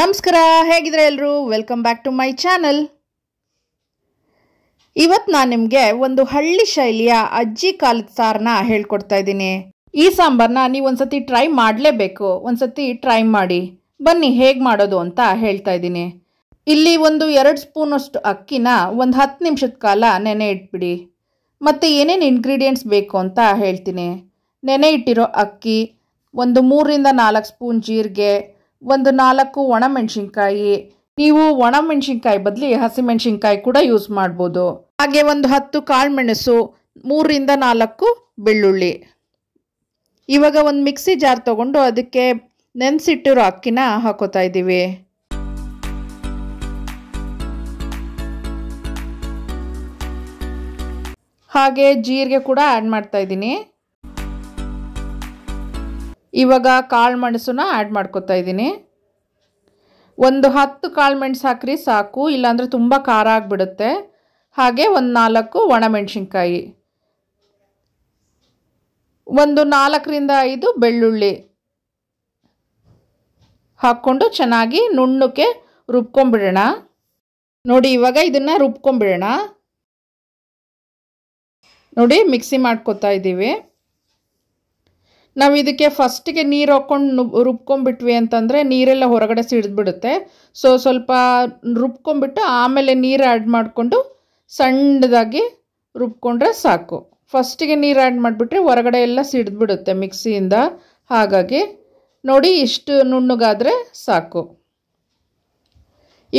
ನಮಸ್ಕಾರ ಹೇಗಿದ್ರೆ ಎಲ್ಲರೂ welcome back to my channel ಇವತ್ತು ನಾನು ನಿಮಗೆ ಒಂದು ಹಳ್ಳಿ ಶೈಲಿಯ ಅಜ್ಜಿ ಕಾಲದ ಸಾರನ್ನ ಹೇಳ್ಕೊಡ್ತಾ ಇದ್ದೀನಿ ಈ ಸಾಂಬಾರನ್ನ ನೀವು ಒಂದ್ಸತಿ ಟ್ರೈ ಮಾಡಲೇಬೇಕು ಸತಿ ಟ್ರೈ ಮಾಡಿ ಬನ್ನಿ ಹೇಗೆ ಮಾಡೋದು ಅಂತ ಹೇಳ್ತಾ ಇದ್ದೀನಿ ಇಲ್ಲಿ ಒಂದು ಎರಡು ಸ್ಪೂನಷ್ಟು ಅಕ್ಕಿನ ಒಂದು ಹತ್ತು ನಿಮಿಷದ ಕಾಲ ನೆನೆ ಇಟ್ಬಿಡಿ ಮತ್ತು ಏನೇನು ಇಂಗ್ರೀಡಿಯೆಂಟ್ಸ್ ಬೇಕು ಅಂತ ಹೇಳ್ತೀನಿ ನೆನೆ ಇಟ್ಟಿರೋ ಅಕ್ಕಿ ಒಂದು ಮೂರರಿಂದ ನಾಲ್ಕು ಸ್ಪೂನ್ ಜೀರಿಗೆ ಒಂದು ನಾಲ್ಕು ಮೆಣಸಿನ್ಕಾಯಿ ನೀವು ಒಣಮೆಣಸಿನ್ಕಾಯಿ ಬದಲಿ ಹಸಿಮೆಣಸಿನ್ಕಾಯಿ ಕೂಡ ಯೂಸ್ ಮಾಡ್ಬೋದು ಹಾಗೆ ಒಂದು ಹತ್ತು ಕಾಳುಮೆಣಸು ಮೂರರಿಂದ ನಾಲ್ಕು ಬೆಳ್ಳುಳ್ಳಿ ಇವಾಗ ಒಂದು ಮಿಕ್ಸಿ ಜಾರ್ ತಗೊಂಡು ಅದಕ್ಕೆ ನೆನೆಸಿಟ್ಟಿರೋ ಅಕ್ಕಿನ ಹಾಕೋತಾ ಇದ್ದೀವಿ ಹಾಗೆ ಜೀರಿಗೆ ಕೂಡ ಆ್ಯಡ್ ಮಾಡ್ತಾ ಇದ್ದೀನಿ ಇವಾಗ ಕಾಳು ಮೆಣಸನ್ನ ಆ್ಯಡ್ ಮಾಡ್ಕೊತಾ ಇದ್ದೀನಿ ಒಂದು ಹತ್ತು ಕಾಳು ಮೆಣಸು ಹಾಕ್ರಿ ಸಾಕು ಇಲ್ಲಾಂದರೆ ತುಂಬ ಖಾರ ಆಗಿಬಿಡುತ್ತೆ ಹಾಗೆ ಒಂದು ನಾಲ್ಕು ಒಣಮೆಣಸಿನ್ಕಾಯಿ ಒಂದು ನಾಲ್ಕರಿಂದ ಐದು ಬೆಳ್ಳುಳ್ಳಿ ಹಾಕ್ಕೊಂಡು ಚೆನ್ನಾಗಿ ನುಣ್ಣಕ್ಕೆ ರುಬ್ಕೊಂಬಿಡೋಣ ನೋಡಿ ಇವಾಗ ಇದನ್ನು ರುಬ್ಕೊಂಬಿಡೋಣ ನೋಡಿ ಮಿಕ್ಸಿ ಮಾಡ್ಕೊತಾ ಇದ್ದೀವಿ ನಾವು ಇದಕ್ಕೆ ಫಸ್ಟಿಗೆ ನೀರು ಹಾಕ್ಕೊಂಡು ರುಬ್ಕೊಂಡ್ಬಿಟ್ವಿ ಅಂತಂದರೆ ನೀರೆಲ್ಲ ಹೊರಗಡೆ ಸಿಡಿದ್ಬಿಡುತ್ತೆ ಸೊ ಸ್ವಲ್ಪ ರುಬ್ಕೊಂಡ್ಬಿಟ್ಟು ಆಮೇಲೆ ನೀರು ಆ್ಯಡ್ ಮಾಡಿಕೊಂಡು ಸಣ್ಣದಾಗಿ ರುಬ್ಕೊಂಡ್ರೆ ಸಾಕು ಫಸ್ಟಿಗೆ ನೀರು ಆ್ಯಡ್ ಮಾಡಿಬಿಟ್ರೆ ಹೊರಗಡೆ ಎಲ್ಲ ಸಿಡಿದ್ಬಿಡುತ್ತೆ ಮಿಕ್ಸಿಯಿಂದ ಹಾಗಾಗಿ ನೋಡಿ ಇಷ್ಟು ನುಣ್ಣಗಾದರೆ ಸಾಕು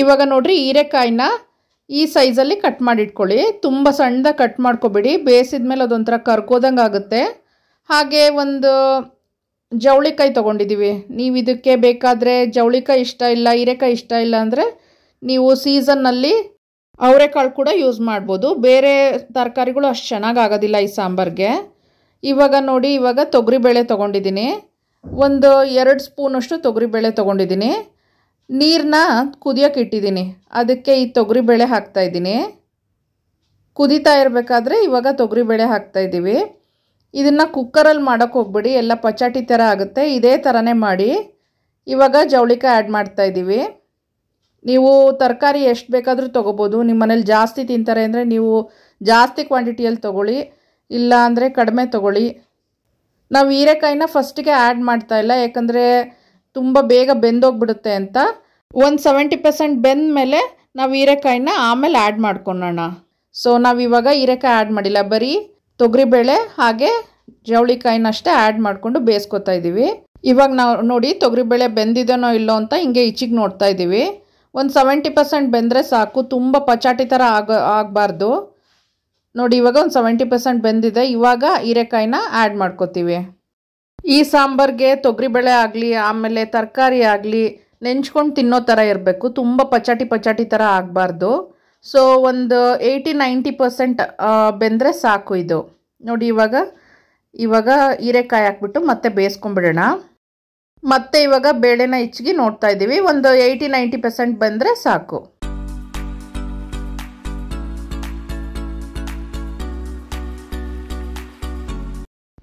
ಇವಾಗ ನೋಡಿರಿ ಹೀರೆಕಾಯಿನ ಈ ಸೈಜಲ್ಲಿ ಕಟ್ ಮಾಡಿಟ್ಕೊಳ್ಳಿ ತುಂಬ ಸಣ್ಣದಾಗಿ ಕಟ್ ಮಾಡ್ಕೊಬಿಡಿ ಬೇಯಿಸಿದ ಮೇಲೆ ಅದೊಂಥರ ಕರ್ಕೋದಂಗೆ ಆಗುತ್ತೆ ಹಾಗೆ ಒಂದು ಜವಳಿಕಾಯಿ ತೊಗೊಂಡಿದ್ದೀವಿ ನೀವು ಇದಕ್ಕೆ ಬೇಕಾದರೆ ಜವಳಿಕಾಯಿ ಇಷ್ಟ ಇಲ್ಲ ಹೀರೆಕಾಯಿ ಇಷ್ಟ ಇಲ್ಲ ಅಂದರೆ ನೀವು ಸೀಸನ್ನಲ್ಲಿ ಅವರೆಕಾಳು ಕೂಡ ಯೂಸ್ ಮಾಡ್ಬೋದು ಬೇರೆ ತರಕಾರಿಗಳು ಅಷ್ಟು ಚೆನ್ನಾಗಿ ಆಗೋದಿಲ್ಲ ಈ ಸಾಂಬಾರಿಗೆ ಇವಾಗ ನೋಡಿ ಇವಾಗ ತೊಗರಿಬೇಳೆ ತೊಗೊಂಡಿದ್ದೀನಿ ಒಂದು ಎರಡು ಸ್ಪೂನಷ್ಟು ತೊಗರಿಬೇಳೆ ತೊಗೊಂಡಿದ್ದೀನಿ ನೀರನ್ನ ಕುದಿಯೋಕೆ ಇಟ್ಟಿದ್ದೀನಿ ಅದಕ್ಕೆ ಈ ತೊಗರಿಬೇಳೆ ಹಾಕ್ತಾಯಿದ್ದೀನಿ ಕುದೀತಾ ಇರಬೇಕಾದ್ರೆ ಇವಾಗ ತೊಗರಿಬೇಳೆ ಹಾಕ್ತಾಯಿದ್ದೀವಿ ಇದನ್ನು ಕುಕ್ಕರಲ್ಲಿ ಮಾಡೋಕ್ಕೆ ಹೋಗ್ಬಿಡಿ ಎಲ್ಲ ಪಚಾಟಿ ಥರ ಆಗುತ್ತೆ ಇದೇ ಥರನೇ ಮಾಡಿ ಇವಾಗ ಜವಳಿಕಾಯಿ ಆ್ಯಡ್ ಮಾಡ್ತಾಯಿದ್ದೀವಿ ನೀವು ತರಕಾರಿ ಎಷ್ಟು ಬೇಕಾದರೂ ತೊಗೋಬೋದು ನಿಮ್ಮ ಮನೇಲಿ ಜಾಸ್ತಿ ತಿಂತಾರೆ ಅಂದರೆ ನೀವು ಜಾಸ್ತಿ ಕ್ವಾಂಟಿಟಿಯಲ್ಲಿ ತೊಗೊಳ್ಳಿ ಇಲ್ಲ ಅಂದರೆ ಕಡಿಮೆ ತೊಗೊಳ್ಳಿ ನಾವು ಹೀರೆಕಾಯಿನ ಫಸ್ಟಿಗೆ ಆ್ಯಡ್ ಮಾಡ್ತಾ ಇಲ್ಲ ಯಾಕಂದರೆ ತುಂಬ ಬೇಗ ಬೆಂದೋಗ್ಬಿಡುತ್ತೆ ಅಂತ ಒಂದು ಸೆವೆಂಟಿ ಪರ್ಸೆಂಟ್ ಬೆಂದ ಮೇಲೆ ನಾವು ಹೀರೆಕಾಯಿನ ಆಮೇಲೆ ಆ್ಯಡ್ ಮಾಡ್ಕೊಳ್ಳೋಣ ಸೊ ನಾವು ಇವಾಗ ಹೀರೆಕಾಯಿ ಆ್ಯಡ್ ಮಾಡಿಲ್ಲ ಬರೀ ತೊಗರಿಬೇಳೆ ಹಾಗೆ ಅಷ್ಟೇ ಆ್ಯಡ್ ಮಾಡಿಕೊಂಡು ಬೇಯಿಸ್ಕೊತಾ ಇದ್ದೀವಿ ಇವಾಗ ನಾವು ನೋಡಿ ತೊಗರಿಬೇಳೆ ಬೆಂದಿದೆನೋ ಇಲ್ಲೋ ಅಂತ ಹಿಂಗೆ ಇಚ್ಚಿಗೆ ನೋಡ್ತಾ ಇದ್ದೀವಿ ಒಂದು ಸೆವೆಂಟಿ ಪರ್ಸೆಂಟ್ ಬೆಂದರೆ ಸಾಕು ತುಂಬ ಪಚಾಟಿ ಥರ ಆಗ ಆಗಬಾರ್ದು ನೋಡಿ ಇವಾಗ ಒಂದು ಸೆವೆಂಟಿ ಪರ್ಸೆಂಟ್ ಬೆಂದಿದೆ ಇವಾಗ ಹೀರೆಕಾಯಿನ ಆ್ಯಡ್ ಮಾಡ್ಕೋತೀವಿ ಈ ಸಾಂಬಾರಿಗೆ ತೊಗರಿಬೇಳೆ ಆಗಲಿ ಆಮೇಲೆ ತರಕಾರಿ ಆಗಲಿ ನೆಂಚ್ಕೊಂಡು ತಿನ್ನೋ ಥರ ಇರಬೇಕು ತುಂಬ ಪಚಾಟಿ ಪಚಾಟಿ ಥರ ಆಗಬಾರ್ದು ಸೊ ಒಂದು ಏಯ್ಟಿ ನೈಂಟಿ ಪರ್ಸೆಂಟ್ ಬೆಂದರೆ ಸಾಕು ಇದು ನೋಡಿ ಇವಾಗ ಇವಾಗ ಹೀರೆಕಾಯಿ ಹಾಕ್ಬಿಟ್ಟು ಮತ್ತೆ ಬೇಯಿಸ್ಕೊಂಬಿಡೋಣ ಮತ್ತೆ ಇವಾಗ ಬೇಳೆನ ಹೆಚ್ಚಿಗೆ ನೋಡ್ತಾ ಇದ್ದೀವಿ ಒಂದು ಏಯ್ಟಿ ನೈಂಟಿ ಪರ್ಸೆಂಟ್ ಬಂದರೆ ಸಾಕು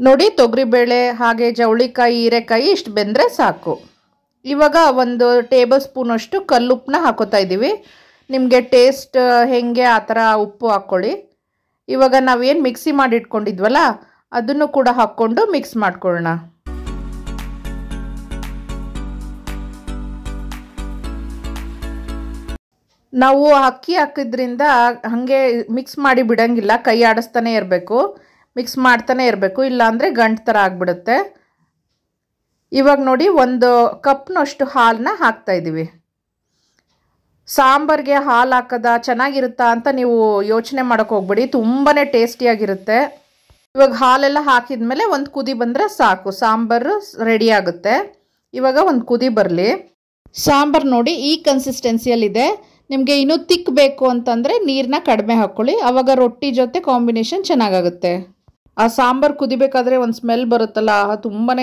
ನೋಡಿ ತೊಗರಿಬೇಳೆ ಹಾಗೆ ಜವಳಿಕಾಯಿ ಹೀರೆಕಾಯಿ ಇಷ್ಟು ಬೆಂದರೆ ಸಾಕು ಇವಾಗ ಒಂದು ಟೇಬಲ್ ಸ್ಪೂನಷ್ಟು ಕಲ್ಲುಪ್ಪನ್ನ ಹಾಕೋತಾ ಇದ್ದೀವಿ ನಿಮಗೆ ಟೇಸ್ಟ್ ಹೇಗೆ ಆ ಥರ ಉಪ್ಪು ಹಾಕ್ಕೊಳ್ಳಿ ಇವಾಗ ನಾವೇನು ಮಿಕ್ಸಿ ಮಾಡಿ ಇಟ್ಕೊಂಡಿದ್ವಲ್ಲ ಅದನ್ನು ಕೂಡ ಹಾಕ್ಕೊಂಡು ಮಿಕ್ಸ್ ಮಾಡ್ಕೊಳ್ಳೋಣ ನಾವು ಅಕ್ಕಿ ಹಾಕಿದ್ರಿಂದ ಹಾಗೆ ಮಿಕ್ಸ್ ಮಾಡಿ ಬಿಡೋಂಗಿಲ್ಲ ಕೈ ಆಡಿಸ್ತಾನೆ ಇರಬೇಕು ಮಿಕ್ಸ್ ಮಾಡ್ತಾನೆ ಇರಬೇಕು ಇಲ್ಲಾಂದರೆ ಗಂಟು ಥರ ಆಗಿಬಿಡುತ್ತೆ ಇವಾಗ ನೋಡಿ ಒಂದು ಕಪ್ನಷ್ಟು ಹಾಲನ್ನ ಹಾಕ್ತಾಯಿದ್ದೀವಿ ಸಾಂಬಾರಿಗೆ ಹಾಲು ಹಾಕದ ಚೆನ್ನಾಗಿರುತ್ತಾ ಅಂತ ನೀವು ಯೋಚನೆ ಮಾಡೋಕ್ಕೆ ಹೋಗ್ಬೇಡಿ ತುಂಬಾ ಟೇಸ್ಟಿಯಾಗಿರುತ್ತೆ ಇವಾಗ ಹಾಲೆಲ್ಲ ಹಾಕಿದ ಮೇಲೆ ಒಂದು ಕುದಿ ಬಂದರೆ ಸಾಕು ಸಾಂಬಾರು ರೆಡಿ ಆಗುತ್ತೆ ಇವಾಗ ಒಂದು ಕುದಿ ಬರಲಿ ಸಾಂಬಾರು ನೋಡಿ ಈ ಕನ್ಸಿಸ್ಟೆನ್ಸಿಯಲ್ಲಿದೆ ನಿಮಗೆ ಇನ್ನೂ ತಿಕ್ ಬೇಕು ಅಂತಂದರೆ ನೀರನ್ನ ಕಡಿಮೆ ಹಾಕ್ಕೊಳ್ಳಿ ಆವಾಗ ರೊಟ್ಟಿ ಜೊತೆ ಕಾಂಬಿನೇಷನ್ ಚೆನ್ನಾಗಾಗುತ್ತೆ ಆ ಸಾಂಬಾರು ಕುದಿಬೇಕಾದ್ರೆ ಒಂದು ಸ್ಮೆಲ್ ಬರುತ್ತಲ್ಲ ತುಂಬಾ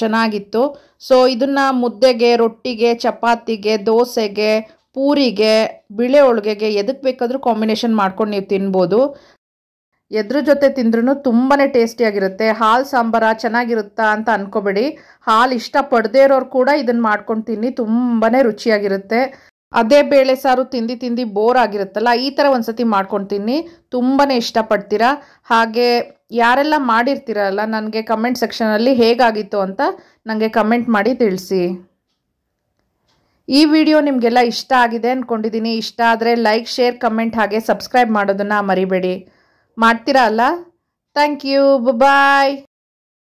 ಚೆನ್ನಾಗಿತ್ತು ಸೊ ಇದನ್ನು ಮುದ್ದೆಗೆ ರೊಟ್ಟಿಗೆ ಚಪಾತಿಗೆ ದೋಸೆಗೆ ಪೂರಿಗೆ ಬಿಳೆ ಹೋಳಿಗೆಗೆ ಎದಕ್ಕೆ ಬೇಕಾದರೂ ಕಾಂಬಿನೇಷನ್ ಮಾಡ್ಕೊಂಡು ನೀವು ತಿನ್ಬೋದು ಎದ್ರ ಜೊತೆ ತಿಂದ್ರೂ ತುಂಬಾ ಟೇಸ್ಟಿಯಾಗಿರುತ್ತೆ ಹಾಲು ಸಾಂಬಾರ ಚೆನ್ನಾಗಿರುತ್ತಾ ಅಂತ ಅನ್ಕೋಬೇಡಿ ಹಾಲು ಇಷ್ಟಪಡದೇ ಇರೋರು ಕೂಡ ಇದನ್ನು ಮಾಡ್ಕೊಂಡು ತಿನ್ನಿ ತುಂಬಾ ರುಚಿಯಾಗಿರುತ್ತೆ ಅದೇ ಬೇಳೆ ಸಾರು ತಿಂದು ತಿಂದು ಬೋರ್ ಆಗಿರುತ್ತಲ್ಲ ಈ ಥರ ಒಂದು ಸತಿ ಮಾಡ್ಕೊಂಡು ತಿನ್ನಿ ತುಂಬಾ ಇಷ್ಟಪಡ್ತೀರಾ ಹಾಗೆ ಯಾರೆಲ್ಲ ಮಾಡಿರ್ತೀರಲ್ಲ ನನಗೆ ಕಮೆಂಟ್ ಸೆಕ್ಷನಲ್ಲಿ ಹೇಗಾಗಿತ್ತು ಅಂತ ನನಗೆ ಕಮೆಂಟ್ ಮಾಡಿ ತಿಳಿಸಿ ಈ ವಿಡಿಯೋ ನಿಮಗೆಲ್ಲ ಇಷ್ಟ ಆಗಿದೆ ಅಂದ್ಕೊಂಡಿದ್ದೀನಿ ಇಷ್ಟ ಆದರೆ ಲೈಕ್ ಶೇರ್ ಕಮೆಂಟ್ ಹಾಗೆ ಸಬ್ಸ್ಕ್ರೈಬ್ ಮಾಡೋದನ್ನು ಮರಿಬೇಡಿ ಮಾಡ್ತೀರಾ ಅಲ್ಲ ಥ್ಯಾಂಕ್ ಯು ಬಾಯ್